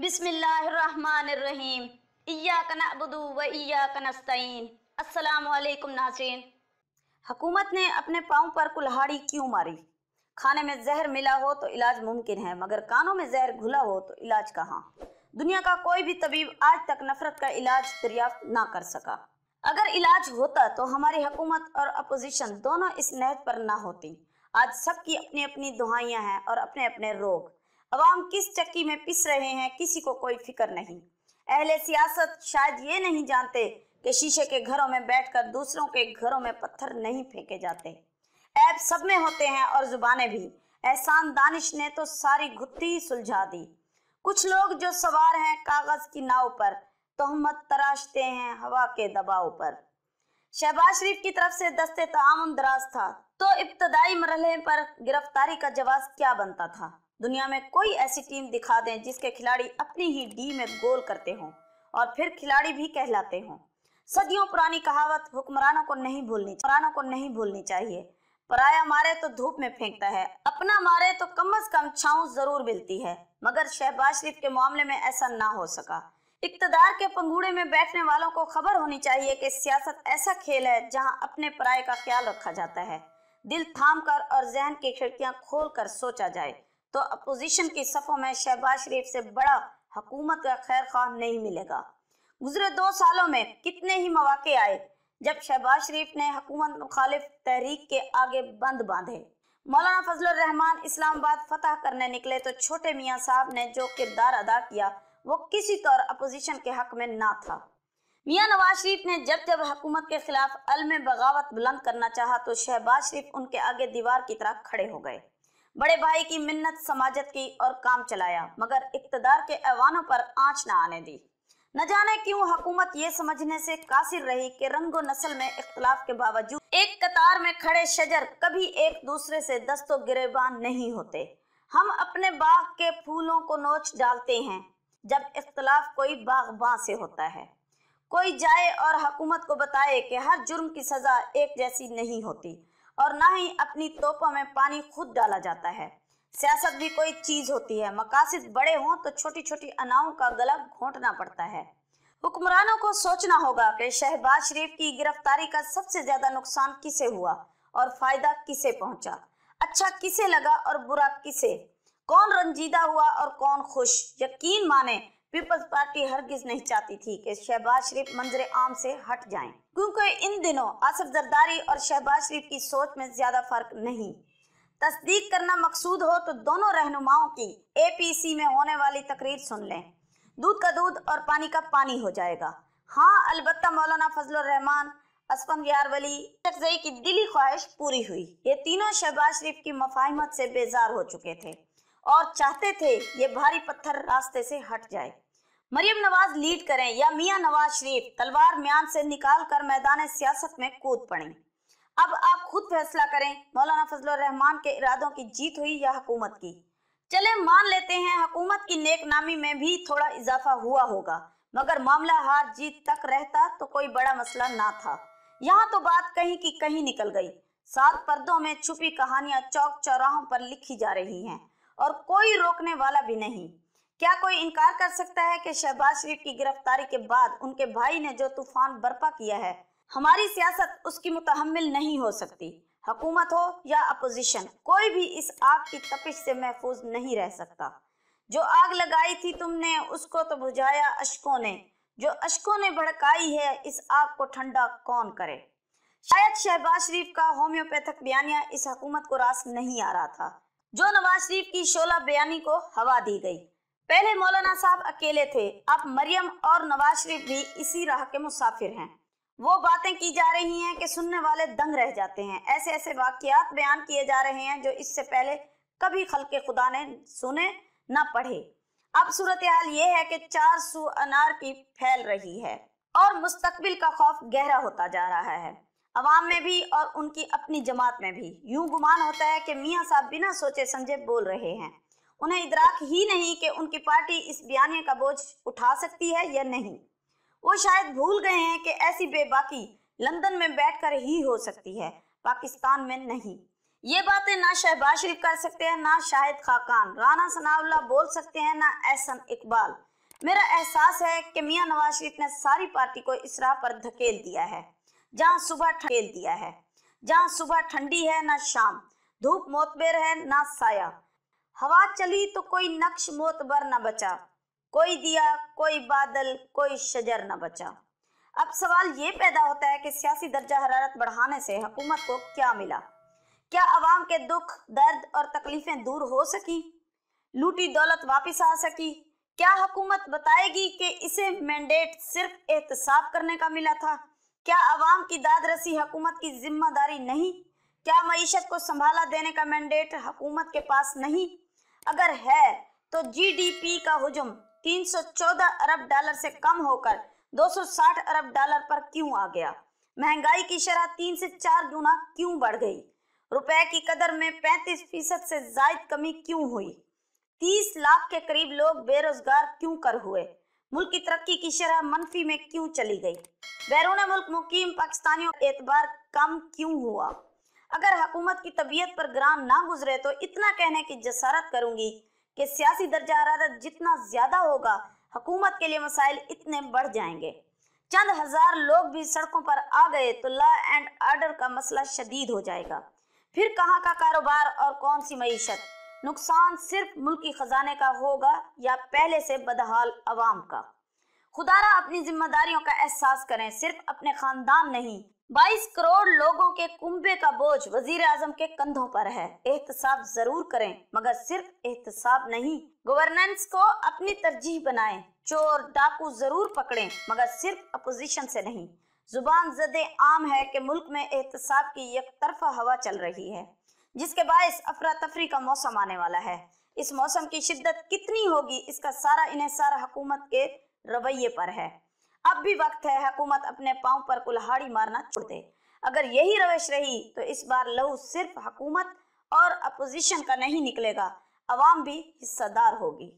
बिस्मिल्लाहिर्रहमानिर्रहीम इया कनाबुदू व इया अस्सलाम वालेकुम नाज़रीन हकूमत ने अपने पाँव पर कुल्हाड़ी क्यों मारी खाने में जहर मिला हो तो इलाज मुमकिन है मगर कानों में जहर घुला हो तो इलाज कहाँ दुनिया का कोई भी तबीब आज तक नफरत का इलाज दरियाफ्त ना कर सका अगर इलाज होता तो हमारी हुकूमत और अपोजिशन दोनों इस नहज पर ना होती आज सबकी अपनी अपनी दुहाइयाँ हैं और अपने अपने रोग अवाम किस चक्की में पिस रहे हैं किसी को कोई फिक्र नहीं अहले सियासत शायद ये नहीं जानते कि शीशे के घरों में बैठकर दूसरों के घरों में पत्थर नहीं फेंके जाते ऐप सब में होते हैं और जुबानें भी एहसान दानिश ने तो सारी घुत्ती सुलझा दी कुछ लोग जो सवार हैं कागज की नाव पर तोहमत तराशते हैं हवा के दबाव पर शहबाज शरीफ की तरफ से दस्ते दराज था तो इब्तदाई मरहले पर गिरफ्तारी का जवाब क्या बनता था दुनिया में कोई ऐसी टीम दिखा दें जिसके खिलाड़ी अपनी ही डी में गोल करते हों और फिर खिलाड़ी भी कहलाते हों सदियों पुरानी कहावत हुक्मरानों को नहीं भूलनी हुक्मरानों को नहीं भूलनी चाहिए पराया मारे तो धूप में फेंकता है अपना मारे तो कम अज कम छाऊ जरूर मिलती है मगर शहबाज शरीफ के मामले में ऐसा ना हो सका इकतदार के पंगूड़े में बैठने वालों को खबर होनी चाहिए कि सियासत ऐसा खेल है जहां अपने पराये का ख्याल रखा जाता है दिल थाम कर और जहन की खिड़कियां खोल कर सोचा जाए तो अपोजिशन की सफ़ों में शहबाज शरीफ से बड़ा हकूमत का खैर खा नहीं मिलेगा गुजरे दो सालों में कितने ही मौके आए जब शहबाज शरीफ ने हकूमत मुखालिफ तहरीक के आगे बंद बांधे मौलाना फजल रहमान इस्लामाबाद फतह करने निकले तो छोटे मियाँ साहब ने जो किरदार अदा किया वो किसी तौर अपोजिशन के हक में ना था मियाँ नवाज शरीफ ने जब जब हुकूमत के खिलाफ अलम बगावत बुलंद करना चाहा तो शहबाज शरीफ उनके आगे दीवार की तरह खड़े हो गए बड़े भाई की मिन्नत समाजत की और काम चलाया मगर इकतदार के ऐवानों पर आँच न आने दी न जाने क्यों हुकूमत ये समझने से कासिर रही कि रंगो नस्ल में इख्तलाफ के बावजूद एक कतार में खड़े शजर कभी एक दूसरे से दस्तो गिरेबान नहीं होते हम अपने बाग के फूलों को नोच डालते हैं जब इख्तलाफ कोई बागबा से होता है कोई जाए और हकूमत को बताए कि हर जुर्म की सज़ा एक जैसी नहीं होती और ना ही अपनी तोपों में पानी खुद डाला जाता है सियासत भी कोई चीज़ होती है मकासद बड़े हों तो छोटी छोटी अनाओं का गला घोंटना पड़ता है हुक्मरानों को सोचना होगा कि शहबाज शरीफ की गिरफ्तारी का सबसे ज़्यादा नुकसान किसे हुआ और फ़ायदा किसे पहुंचा अच्छा किसे लगा और बुरा किसे कौन रंजीदा हुआ और कौन खुश यकीन माने पीपल्स पार्टी हरगिज नहीं चाहती थी कि शहबाज शरीफ मंजर आम से हट जाएं क्योंकि इन दिनों आसिफ जरदारी और शहबाज शरीफ की सोच में ज्यादा फर्क नहीं तस्दीक करना मकसूद हो तो दोनों रहनुमाओं की एपीसी में होने वाली तकरीर सुन लें दूध का दूध और पानी का पानी हो जाएगा हाँ अलबत्ता मौलाना फजल रहमान असफम यार वली की दिली ख्वाहिश पूरी हुई ये तीनों शहबाज शरीफ की मफाहमत से बेजार हो चुके थे और चाहते थे ये भारी पत्थर रास्ते से हट जाए मरियम नवाज लीड करें या मियां नवाज शरीफ तलवार म्यान से निकाल कर मैदान सियासत में कूद पड़े अब आप खुद फैसला करें मौलाना फजल रहमान के इरादों की जीत हुई या हुकूमत की चले मान लेते हैं हुकूमत की नेकनामी में भी थोड़ा इजाफा हुआ होगा मगर मामला हार जीत तक रहता तो कोई बड़ा मसला ना था यहाँ तो बात कहीं की कहीं निकल गई सात पर्दों में छुपी कहानियां चौक चौराहों पर लिखी जा रही हैं और कोई रोकने वाला भी नहीं क्या कोई इनकार कर सकता है कि शहबाज शरीफ की गिरफ्तारी के बाद उनके भाई ने जो तूफान बर्पा किया है हमारी सियासत उसकी मुतहमल नहीं हो सकती हकूमत हो या अपोजिशन कोई भी इस आग की तपिश से महफूज नहीं रह सकता जो आग लगाई थी तुमने उसको तो बुझाया अशकों ने जो अशकों ने भड़काई है इस आग को ठंडा कौन करे शायद शहबाज शरीफ का होम्योपैथिक बयानिया इस हकूमत को रास नहीं आ रहा था जो नवाज शरीफ की शोला बयानी को हवा दी गई पहले मौलाना साहब अकेले थे अब मरियम और नवाज शरीफ भी इसी राह के मुसाफिर हैं वो बातें की जा रही हैं कि सुनने वाले दंग रह जाते हैं ऐसे ऐसे वाकयात बयान किए जा रहे हैं जो इससे पहले कभी खल खुदा ने सुने न पढ़े अब सूरत हाल ये है कि चार सू अनार की फैल रही है और मुस्तकबिल का खौफ गहरा होता जा रहा है अवाम में भी और उनकी अपनी जमात में भी यूं गुमान होता है कि मियाँ साहब बिना सोचे समझे बोल रहे हैं उन्हें इदराक ही नहीं कि उनकी पार्टी इस बयानी का बोझ उठा सकती है या नहीं वो शायद भूल गए हैं कि ऐसी बेबाकी लंदन में बैठकर ही हो सकती है पाकिस्तान में नहीं ये बातें ना शहबाज शरीफ कर सकते हैं ना शाहिद खाकान राना सनाउल्ला बोल सकते हैं ना एहसन इकबाल मेरा एहसास है कि मियां नवाज शरीफ ने सारी पार्टी को इस राह पर धकेल दिया है जहाँ सुबह ठेल दिया है जहाँ सुबह ठंडी है ना शाम धूप मोतबेर है ना साया हवा चली तो कोई नक्श मोतबर न बचा कोई दिया कोई बादल कोई शजर ना बचा अब सवाल ये पैदा होता है कि सियासी दर्जा हरारत बढ़ाने से हुकूमत को क्या मिला क्या आवाम के दुख दर्द और तकलीफें दूर हो सकी लूटी दौलत वापस आ सकी क्या हुकूमत बताएगी कि इसे मैंडेट सिर्फ एहतसाब करने का मिला था क्या आवाम की दादरसी हकूमत की जिम्मेदारी नहीं क्या मीशत को संभाला देने का मैंडेट हकूमत के पास नहीं अगर है तो जीडीपी का हजम 314 अरब डॉलर से कम होकर 260 अरब डॉलर पर क्यों आ गया महंगाई की शरह तीन से चार गुना क्यों बढ़ गई रुपए की कदर में 35 फीसद से जायद कमी क्यों हुई 30 लाख के करीब लोग बेरोजगार क्यों कर हुए मुल्क की तरक्की की शरह मनफी में क्यों चली गई बैरून मुल्क मुकीम पाकिस्तानियों एतबार कम क्यों हुआ अगर हुकूमत की तबीयत पर ग्राम ना गुजरे तो इतना कहने की जसारत करूंगी कि सियासी दर्जा हरारत जितना ज़्यादा होगा हकूमत के लिए मसाइल इतने बढ़ जाएंगे चंद हज़ार लोग भी सड़कों पर आ गए तो लॉ एंड आर्डर का मसला शदीद हो जाएगा फिर कहाँ का कारोबार और कौन सी मीशत नुकसान सिर्फ मुल्की खजाने का होगा या पहले से बदहाल अवाम का खुदारा अपनी जिम्मेदारियों का एहसास करें सिर्फ अपने खानदान नहीं 22 करोड़ लोगों के कुंबे का बोझ वजीर आजम के कंधों पर है एहतसाब जरूर करें मगर सिर्फ एहतसाब नहीं गवर्नेंस को अपनी तरजीह बनाए चोर डाकू जरूर पकड़े मगर सिर्फ अपोजिशन से नहीं जुबान जदे आम है कि मुल्क में एहतसाब की एक तरफा हवा चल रही है जिसके बायस अफरा तफरी का मौसम आने वाला है इस मौसम की शिद्दत कितनी होगी इसका सारा इन्हसार हकूमत के रवैये पर है अब भी वक्त है हकूमत अपने पाँव पर कुल्हाड़ी मारना छोड़ दे अगर यही रवैश रही तो इस बार लहू सिर्फ हकूमत और अपोजिशन का नहीं निकलेगा अवाम भी हिस्सादार होगी